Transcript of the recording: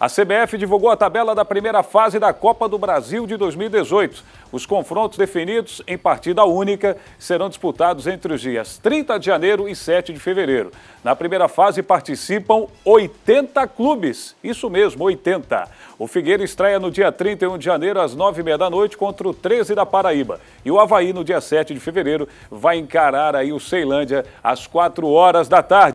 A CBF divulgou a tabela da primeira fase da Copa do Brasil de 2018. Os confrontos definidos em partida única serão disputados entre os dias 30 de janeiro e 7 de fevereiro. Na primeira fase participam 80 clubes. Isso mesmo, 80. O Figueira estreia no dia 31 de janeiro às 9h30 da noite contra o 13 da Paraíba. E o Havaí, no dia 7 de fevereiro, vai encarar aí o Ceilândia às 4 horas da tarde.